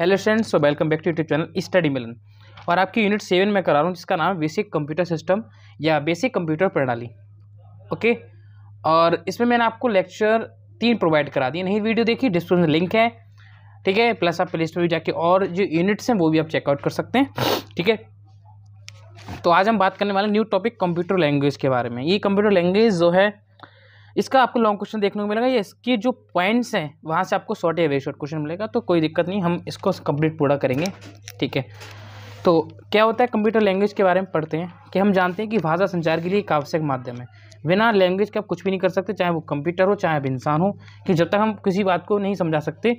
hello friends so welcome back to YouTube channel study Milan और आपकी unit seven में करा रहा हूँ जिसका नाम बेसिक कंप्यूटर सिस्टम या बेसिक कंप्यूटर प्रणाली ओके और इसमें मैंने आपको लेक्चर तीन प्रोवाइड करा दिए नहीं वीडियो देखी डिस्क्रिप्शन में लिंक है ठीक है प्लस आप प्ले स्टोर भी जाके और जो यूनिट्स हैं वो भी आप चेकआउट कर सकते हैं ठीक है तो आज हम बात करने वाले न्यू टॉपिक कंप्यूटर लैंग्वेज के बारे में ये कंप्यूटर लैंग्वेज जो है इसका आपको लॉन्ग क्वेश्चन देखने को मिलेगा ये इसके जो पॉइंट्स हैं वहाँ से आपको शॉर्ट या वेरी शॉर्ट क्वेश्चन मिलेगा तो कोई दिक्कत नहीं हम इसको कंप्लीट पूरा करेंगे ठीक है तो क्या होता है कंप्यूटर लैंग्वेज के बारे में पढ़ते हैं कि हम जानते हैं कि भाषा संचार के लिए एक आवश्यक माध्यम है बिना लैंग्वेज के आप कुछ भी नहीं कर सकते चाहे वो कंप्यूटर हो चाहे आप इंसान हो कि जब तक हम किसी बात को नहीं समझा सकते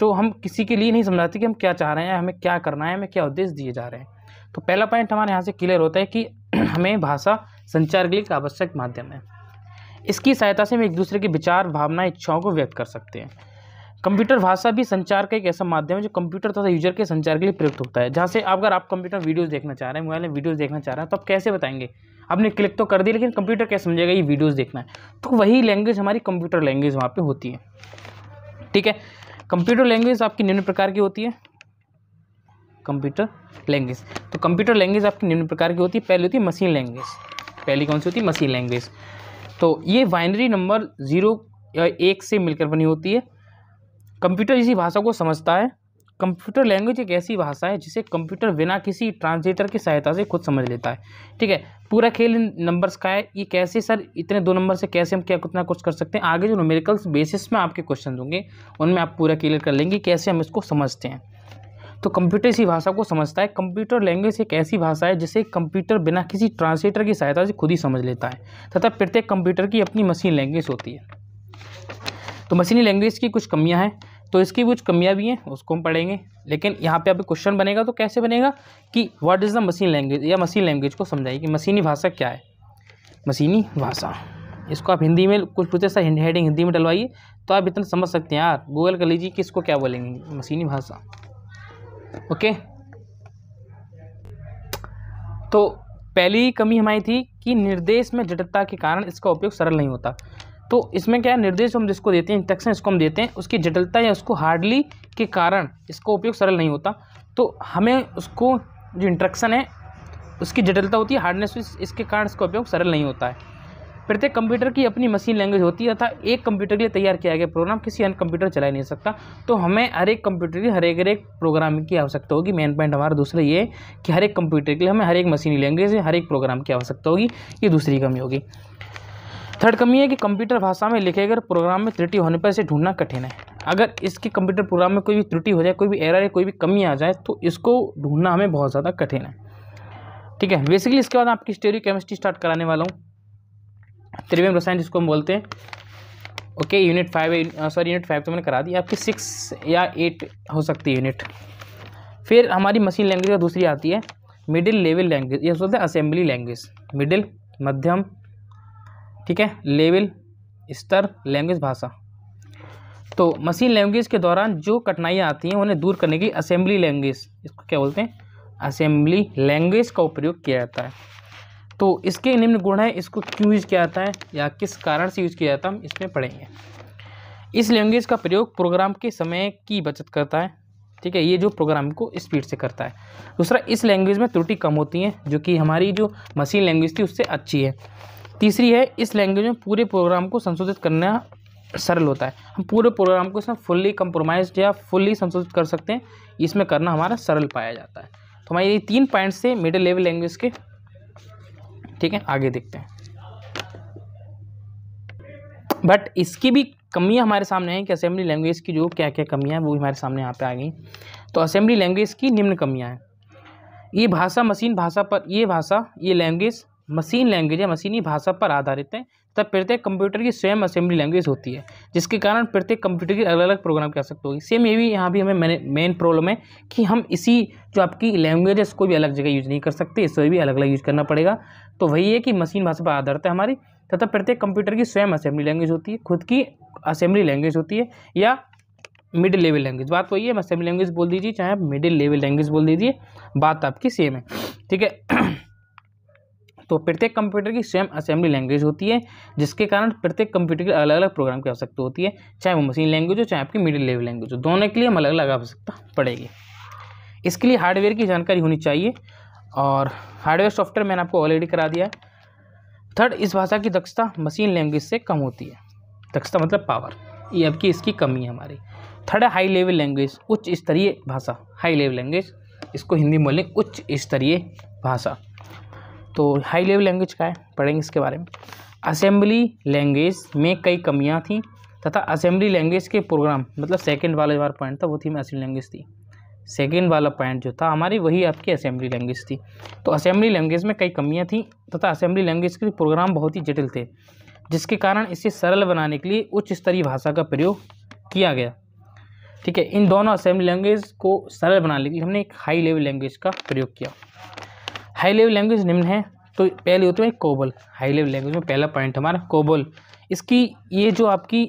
तो हम किसी के लिए नहीं समझाते कि हम क्या चाह रहे हैं हमें क्या करना है हमें क्या उद्देश्य दिए जा रहे हैं तो पहला पॉइंट हमारे यहाँ से क्लियर होता है कि हमें भाषा संचार के लिए एक आवश्यक माध्यम है इसकी सहायता से हम एक दूसरे के विचार भावना इच्छाओं को व्यक्त कर सकते हैं कंप्यूटर भाषा भी संचार का एक ऐसा माध्यम है जो कंप्यूटर तथा यूजर के संचार के लिए प्रयुक्त होता है जहाँ से अगर आप कंप्यूटर वीडियोस देखना चाह रहे हैं मोबाइल में वीडियोस देखना चाह रहे हैं तो आप कैसे बताएंगे आपने क्लिक तो कर दी लेकिन कंप्यूटर कैसे समझेगा ये वीडियोस देखना है तो वही लैंग्वेज हमारी कंप्यूटर लैंग्वेज वहाँ पर होती है ठीक है कंप्यूटर लैंग्वेज आपकी निम्न प्रकार की होती है कंप्यूटर लैंग्वेज तो कंप्यूटर लैंग्वेज आपकी निम्न प्रकार की होती है पहली होती है मशीन लैंग्वेज पहली कौन सी होती है मशीन लैंग्वेज तो ये बाइनरी नंबर ज़ीरो या एक से मिलकर बनी होती है कंप्यूटर इसी भाषा को समझता है कंप्यूटर लैंग्वेज एक ऐसी भाषा है जिसे कंप्यूटर बिना किसी ट्रांसलेटर की सहायता से खुद समझ लेता है ठीक है पूरा खेल इन नंबर्स का है ये कैसे सर इतने दो नंबर से कैसे हम क्या कितना कुछ कर सकते हैं आगे जो न्यूमेरिकल्स बेसिस में आपके क्वेश्चन होंगे उनमें आप पूरा क्लियर कर लेंगे कैसे हम इसको समझते हैं तो कंप्यूटर इसी भाषा को समझता है कंप्यूटर लैंग्वेज एक ऐसी भाषा है जिसे कंप्यूटर बिना किसी ट्रांसलेटर की सहायता से खुद ही समझ लेता है तथा प्रत्येक कंप्यूटर की अपनी मशीन लैंग्वेज होती है तो मशीनी लैंग्वेज की कुछ कमियाँ हैं तो इसकी कुछ कमियाँ भी हैं उसको हम पढ़ेंगे लेकिन यहाँ पे अभी क्वेश्चन बनेगा तो कैसे बनेगा कि what is the machine language या मशीन लैंग्वेज को समझाइए कि मशीनी भाषा क्या है मशीनी भाषा इसको आप हिंदी में कुछ पूछे सर हेडिंग हिंदी में डलवाइए तो आप इतना समझ सकते हैं यार गूगल कर लीजिए कि इसको क्या बोलेंगे मशीनी भाषा ओके तो पहली कमी हमारी थी कि निर्देश में जटिलता के कारण इसका उपयोग सरल नहीं होता तो इसमें क्या है निर्देश हम जिसको देते हैं इंस्ट्रक्शन इसको हम देते हैं उसकी जटिलता या उसको हार्डली के कारण इसका उपयोग सरल नहीं होता तो हमें उसको जो इंट्रक्शन है उसकी जटिलता होती है हार्डनेस इसके कारण इसका उपयोग सरल नहीं होता है प्रत्येक कंप्यूटर की अपनी मशीन लैंग्वेज होती है अर्थात एक कंप्यूटर के लिए तैयार किया गया प्रोग्राम किसी अन्य कंप्यूटर चला नहीं सकता तो हमें हर एक कंप्यूटर की हर एक हर एक प्रोग्राम की आवश्यकता होगी मेन पॉइंट हमारा दूसरा ये कि हर एक कंप्यूटर के लिए हमें हर एक मशीनी लैंग्वेज हर एक प्रोग्राम की आवश्यकता होगी ये दूसरी कमी होगी थर्ड कमी है कि कंप्यूटर भाषा में लिखे गए प्रोग्राम में त्रुटि होने पर इसे ढूंढना कठिन है अगर इसके कंप्यूटर प्रोग्राम में कोई भी त्रुटि हो जाए कोई भी एरर या कोई भी कमी आ जाए तो इसको ढूंढना हमें बहुत ज़्यादा कठिन है ठीक है बेसिकली इसके बाद आपकी स्टेरियो केमिस्ट्री स्टार्ट कराने वाला हूँ त्रिवेम रसायन जिसको हम बोलते हैं okay unit five sorry unit five तो मैंने करा दी आपकी सिक्स या एट हो सकती है यूनिट फिर हमारी मशीन लैंग्वेज का दूसरी आती है मिडिल लेवल लैंग्वेज ये बोलते हैं असेंबली लैंग्वेज मिडिल मध्यम ठीक है लेवल स्तर लैंग्वेज भाषा तो मशीन लैंग्वेज के दौरान जो कठिनाइयाँ आती हैं उन्हें दूर करने की असेंबली लैंग्वेज इसको क्या बोलते हैं असेंबली लैंग्वेज का उपयोग किया जाता है तो इसके निम्न गुण है इसको क्यों यूज किया जाता है या किस कारण से यूज किया जाता है हम इसमें पढ़ेंगे इस लैंग्वेज का प्रयोग प्रोग्राम के समय की बचत करता है ठीक है ये जो प्रोग्राम को स्पीड से करता है दूसरा इस लैंग्वेज में त्रुटि कम होती है जो कि हमारी जो मशीन लैंग्वेज थी उससे अच्छी है तीसरी है इस लैंग्वेज में पूरे प्रोग्राम को संशोधित करना सरल होता है हम पूरे प्रोग्राम को इसमें फुल्ली कम्प्रोमाइज़ या फुल्ली संशोधित कर सकते हैं इसमें करना हमारा सरल पाया जाता है तो हमारे ये तीन पॉइंट्स थे मिडिल लेवल लैंग्वेज के ठीक है आगे देखते हैं बट इसकी भी कमियाँ हमारे सामने हैं कि असेंबली लैंग्वेज की जो क्या क्या कमियाँ हैं वो भी हमारे सामने यहाँ पे आ गई तो असेंबली लैंग्वेज की निम्न कमियाँ हैं ये भाषा मशीन भाषा पर ये भाषा ये लैंग्वेज मशीन लैंग्वेज या मशीनी भाषा पर आधारित है तथा प्रत्येक कंप्यूटर की स्वयं असेंबली लैंग्वेज होती है जिसके कारण प्रत्येक कंप्यूटर की अलग अलग प्रोग्राम की आवश्यकता होगी सेम ये भी यहाँ भी हमें मेन प्रॉब्लम है कि हम इसी जो आपकी लैंग्वेज है उसको भी अलग जगह यूज नहीं कर सकते इसको भी अलग अलग यूज करना पड़ेगा तो वही है कि मशीन भाषा पर आधारित है हमारी तथा प्रत्येक कंप्यूटर की स्वयं असेंबली लैंग्वेज होती है खुद की असेंबली लैंग्वेज होती है या मिडिल लेवल लैंग्वेज बात वही है असेंबली लैंग्वेज बोल दीजिए चाहे आप मिडिल लेवल लैंग्वेज बोल दीजिए बात आपकी सेम है ठीक है तो प्रत्येक कंप्यूटर की सेम असेंबली लैंग्वेज होती है जिसके कारण प्रत्येक कंप्यूटर के अलग अलग प्रोग्राम की आवश्यकता होती है चाहे वो मशीन लैंग्वेज हो चाहे आपकी मिडिल लेवल लैंग्वेज हो दोनों के लिए हम अलग अलग आवश्यकता पड़ेगी इसके लिए हार्डवेयर की जानकारी होनी चाहिए और हार्डवेयर सॉफ्टवेयर मैंने आपको ऑलरेडी करा दिया है थर्ड इस भाषा की दक्षता मशीन लैंग्वेज से कम होती है दक्षता मतलब पावर ये अब की इसकी कमी है हमारी थर्ड है हाई लेवल लैंग्वेज उच्च स्तरीय भाषा हाई लेवल लैंग्वेज इसको हिंदी में बोलें उच्च स्तरीय भाषा तो हाई लेवल लैंग्वेज का है पढ़ेंगे इसके बारे में असेंबली लैंग्वेज में कई कमियाँ थीं तथा असेंबली लैंग्वेज के प्रोग्राम मतलब सेकेंड वाला बार पॉइंट था वो थी असेंबली लैंग्वेज थी सेकेंड वाला पॉइंट जो था हमारी वही आपकी असेंबली लैंग्वेज थी तो असेंबली लैंग्वेज में कई कमियाँ थीं तथा असेंबली लैंग्वेज के प्रोग्राम बहुत ही जटिल थे जिसके कारण इसे सरल बनाने के लिए उच्च स्तरीय भाषा का प्रयोग किया गया ठीक है इन दोनों असेंबली लैंग्वेज को सरल बनाने के लिए हमने एक हाई लेवल लैंग्वेज का प्रयोग किया हाई लेवल लैंग्वेज निम्न है तो पहले होते हैं कोबल हाई लेवल लैंग्वेज में पहला पॉइंट हमारा कोबल इसकी ये जो आपकी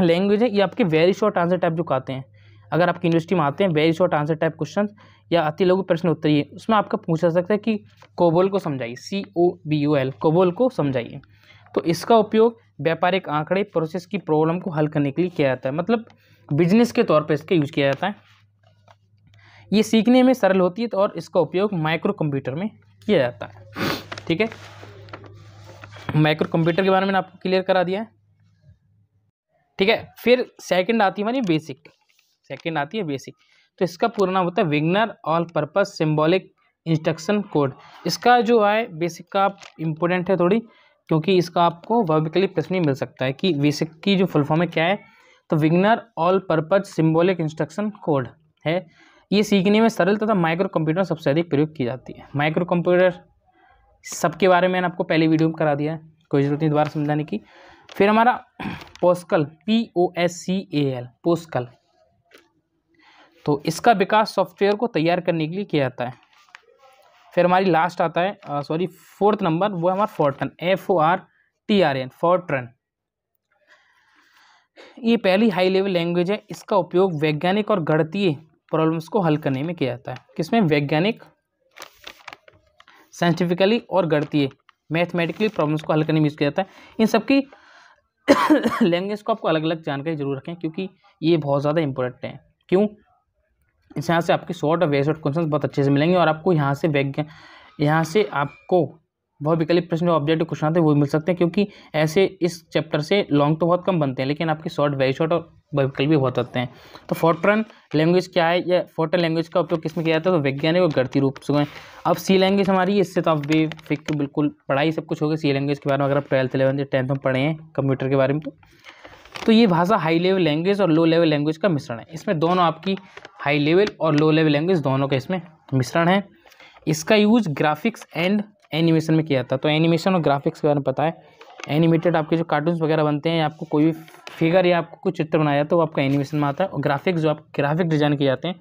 लैंग्वेज है ये आपके वेरी शॉर्ट आंसर टाइप जो कहते हैं अगर आपकी यूनिवर्सिटी में आते हैं very short answer type question या अति लघु प्रश्न उत्तर ये उसमें आपका पूछा सकता है कि कोबोल को समझाइए C O B U L COBOL को समझाइए तो इसका उपयोग व्यापारिक आंकड़े प्रोसेस की प्रॉब्लम को हल करने के लिए किया जाता है मतलब बिजनेस के तौर पर इसका यूज किया जाता है ये सीखने में सरल होती है तो और इसका उपयोग माइक्रो कंप्यूटर में किया जाता है ठीक है माइक्रो कंप्यूटर के बारे में आपको क्लियर करा दिया है ठीक है फिर सेकंड आती है हमारी बेसिक सेकंड आती है बेसिक तो इसका पूरा नाम होता है विग्नर all purpose symbolic instruction code इसका जो है बेसिक का आप इम्पोर्टेंट है थोड़ी क्योंकि इसका आपको वर्बिकली प्रश्न मिल सकता है कि बेसिक की जो फुल फॉर्म है क्या है तो विग्नर all purpose symbolic instruction code है ये सीखने में सरल तथा माइक्रो कंप्यूटर सबसे अधिक प्रयोग की जाती है माइक्रो कंप्यूटर सबके बारे में मैंने आपको पहले वीडियो में करा दिया है कोई ज़रूरत नहीं दोबारा समझाने की फिर हमारा Pascal P O S C A L Pascal तो इसका विकास सॉफ्टवेयर को तैयार करने के लिए किया जाता है फिर हमारी लास्ट आता है सॉरी फोर्थ नंबर वो हमारा Fortran F O R T R N Fortran ये पहली हाई लेवल लैंग्वेज है इसका उपयोग वैज्ञानिक और गणतीय प्रॉब्लम्स को हल करने में किया जाता है किसमें वैज्ञानिक साइंटिफिकली और गणतीय मैथमेटिकली प्रॉब्लम्स को हल करने में यूज़ किया जाता है इन सबकी लैंग्वेज को आपको अलग अलग जानकारी जरूर रखें क्योंकि ये बहुत ज़्यादा इंपॉर्टेंट है क्यों इस यहाँ से आपके शॉर्ट और वेस्ट क्वेश्चन बहुत अच्छे से मिलेंगे और आपको यहाँ से वैज्ञान यहाँ से आपको बहुत विकल्प प्रश्न ऑब्जेक्टिव क्वेश्चन आते हैं वो मिल सकते हैं क्योंकि ऐसे इस चैप्टर से लॉन्ग तो बहुत कम बनते हैं लेकिन आपके शॉर्ट वेरी शॉर्ट और विकल्प भी बहुत आते हैं तो फोर्ट्रन लैंग्वेज क्या है या फोर्टन लैंग्वेज का उपयोग किस में किया जाता है तो वैज्ञानिक और गणती रूप से अब सी लैंग्वेज हमारी इससे तो आप बेफिक बिल्कुल पढ़ाई सब कुछ हो गया सी लैंग्वेज के बारे में अगर आप ट्वेल्थ इलेवंथ या टेंथ में पढ़े हैं कंप्यूटर के बारे में तो तो ये भाषा हाई लेवल लैंग्वेज और लो लेवल लैंग्वेज का मिश्रण है इसमें दोनों आपकी हाई लेवल और लो लेवल लैंग्वेज दोनों का इसमें मिश्रण है इसका यूज ग्राफिक्स एंड एनिमेशन में किया था तो एनिमेशन और ग्राफिक्स के बारे में पता है एनिमेटेड आपके जो कार्टून्स वगैरह बनते हैं आपको कोई भी फिगर या आपको कुछ चित्र बनाया तो वो आपका एनिमेशन में आता है और ग्राफिक्स जो आप ग्राफिक डिज़ाइन किए जाते हैं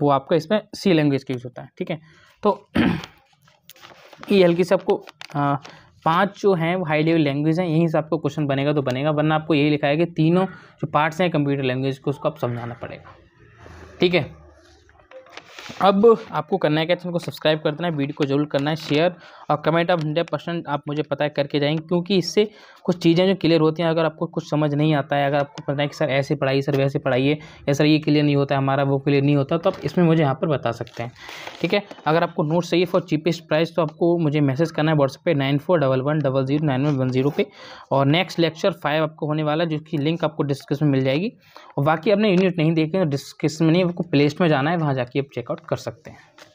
वो आपका इसमें सी लैंग्वेज का यूज़ होता है ठीक है तो ये हल्की से आपको पांच जो हैं वो हाई लेवल लैंग्वेज हैं यहीं से आपको क्वेश्चन बनेगा तो बनेगा वरना आपको यही लिखा है कि तीनों जो पार्ट्स हैं कंप्यूटर लैंग्वेज को उसको आप समझाना पड़ेगा ठीक है अब आपको करना है क्या चैनल को सब्सक्राइब कर देना है वीडियो को जरूर करना है शेयर और कमेंट आप हंड्रेड परसेंट आप मुझे पता है करके जाएंगे क्योंकि इससे कुछ चीज़ें जो क्लियर होती हैं अगर आपको कुछ समझ नहीं आता है अगर आपको पता है कि सर ऐसे पढ़ाइए सर वैसे पढ़ाइए या सर ये क्लियर नहीं होता है हमारा वो क्लियर नहीं होता तो आप इसमें मुझे यहाँ पर बता सकते हैं ठीक है अगर आपको नोट चाहिए फॉर चीपेस्ट प्राइस तो आपको मुझे मैसेज करना है व्हाट्सएप पर nine four double one double zero nine one one zero पे और नेक्स्ट लेक्चर फाइव आपको होने वाला है जिसकी लिंक आपको डिस्क्रिप्शन में मिल जाएगी और बाकी आपने यूनिट नहीं देखे डिस्क्रिप्शन तो में नहीं आपको प्लेस में जाना है वहाँ जाके आप चेकआउट कर सकते हैं